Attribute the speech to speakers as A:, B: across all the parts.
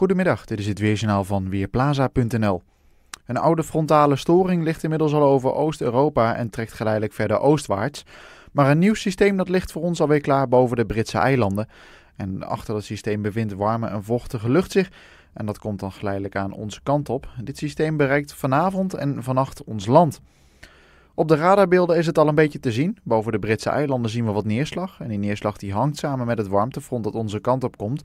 A: Goedemiddag, dit is het Weerjournaal van Weerplaza.nl. Een oude frontale storing ligt inmiddels al over Oost-Europa en trekt geleidelijk verder oostwaarts. Maar een nieuw systeem dat ligt voor ons alweer klaar boven de Britse eilanden. En achter dat systeem bevindt warme en vochtige lucht zich. En dat komt dan geleidelijk aan onze kant op. Dit systeem bereikt vanavond en vannacht ons land. Op de radarbeelden is het al een beetje te zien. Boven de Britse eilanden zien we wat neerslag. En die neerslag die hangt samen met het warmtefront dat onze kant op komt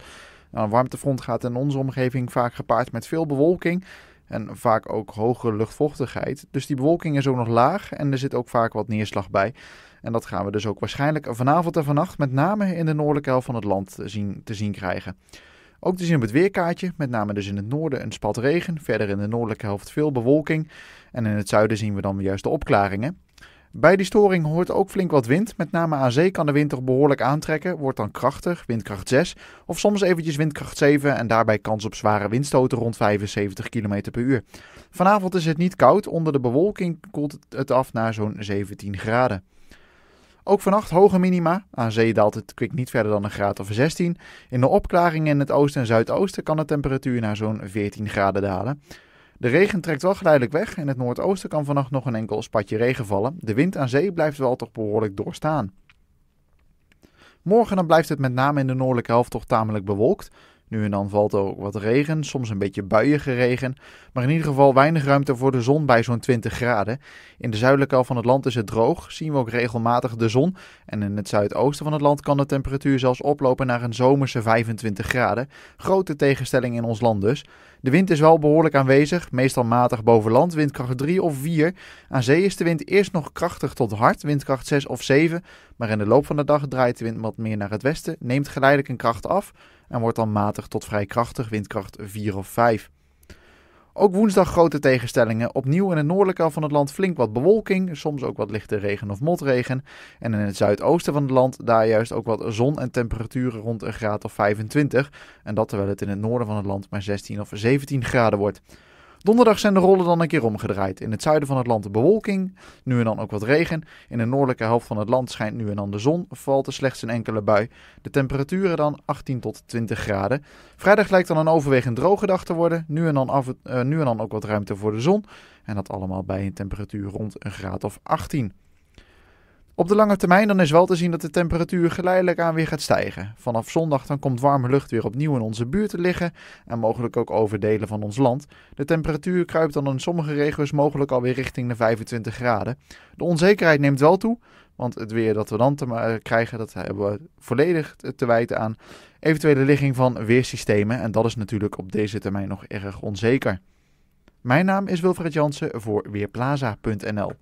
A: een warmtefront gaat in onze omgeving vaak gepaard met veel bewolking en vaak ook hoge luchtvochtigheid. Dus die bewolking is ook nog laag en er zit ook vaak wat neerslag bij. En dat gaan we dus ook waarschijnlijk vanavond en vannacht met name in de noordelijke helft van het land zien, te zien krijgen. Ook te zien op het weerkaartje, met name dus in het noorden een spat regen, verder in de noordelijke helft veel bewolking. En in het zuiden zien we dan juist de opklaringen. Bij die storing hoort ook flink wat wind. Met name aan zee kan de wind toch behoorlijk aantrekken. Wordt dan krachtig, windkracht 6 of soms eventjes windkracht 7 en daarbij kans op zware windstoten rond 75 km per uur. Vanavond is het niet koud. Onder de bewolking koelt het af naar zo'n 17 graden. Ook vannacht hoge minima. Aan zee daalt het kwik niet verder dan een graad of 16. In de opklaringen in het oosten en zuidoosten kan de temperatuur naar zo'n 14 graden dalen. De regen trekt wel geleidelijk weg. In het noordoosten kan vannacht nog een enkel spatje regen vallen. De wind aan zee blijft wel toch behoorlijk doorstaan. Morgen dan blijft het met name in de noordelijke helft toch tamelijk bewolkt. Nu en dan valt er ook wat regen, soms een beetje buiige regen, maar in ieder geval weinig ruimte voor de zon bij zo'n 20 graden. In de zuidelijke helft van het land is het droog, zien we ook regelmatig de zon en in het zuidoosten van het land kan de temperatuur zelfs oplopen naar een zomerse 25 graden. Grote tegenstelling in ons land dus. De wind is wel behoorlijk aanwezig, meestal matig boven land, windkracht 3 of 4. Aan zee is de wind eerst nog krachtig tot hard, windkracht 6 of 7. Maar in de loop van de dag draait de wind wat meer naar het westen, neemt geleidelijk een kracht af en wordt dan matig tot vrij krachtig, windkracht 4 of 5. Ook woensdag grote tegenstellingen. Opnieuw in het noordelijke van het land flink wat bewolking, soms ook wat lichte regen of motregen. En in het zuidoosten van het land daar juist ook wat zon en temperaturen rond een graad of 25. En dat terwijl het in het noorden van het land maar 16 of 17 graden wordt. Donderdag zijn de rollen dan een keer omgedraaid. In het zuiden van het land de bewolking, nu en dan ook wat regen. In de noordelijke helft van het land schijnt nu en dan de zon, valt er slechts een enkele bui. De temperaturen dan 18 tot 20 graden. Vrijdag lijkt dan een overwegend droge dag te worden, nu en dan, af, eh, nu en dan ook wat ruimte voor de zon. En dat allemaal bij een temperatuur rond een graad of 18. Op de lange termijn dan is wel te zien dat de temperatuur geleidelijk aan weer gaat stijgen. Vanaf zondag dan komt warme lucht weer opnieuw in onze buurt te liggen en mogelijk ook over delen van ons land. De temperatuur kruipt dan in sommige regio's mogelijk alweer richting de 25 graden. De onzekerheid neemt wel toe, want het weer dat we dan te eh, krijgen, dat hebben we volledig te wijten aan eventuele ligging van weersystemen en dat is natuurlijk op deze termijn nog erg onzeker. Mijn naam is Wilfred Jansen voor Weerplaza.nl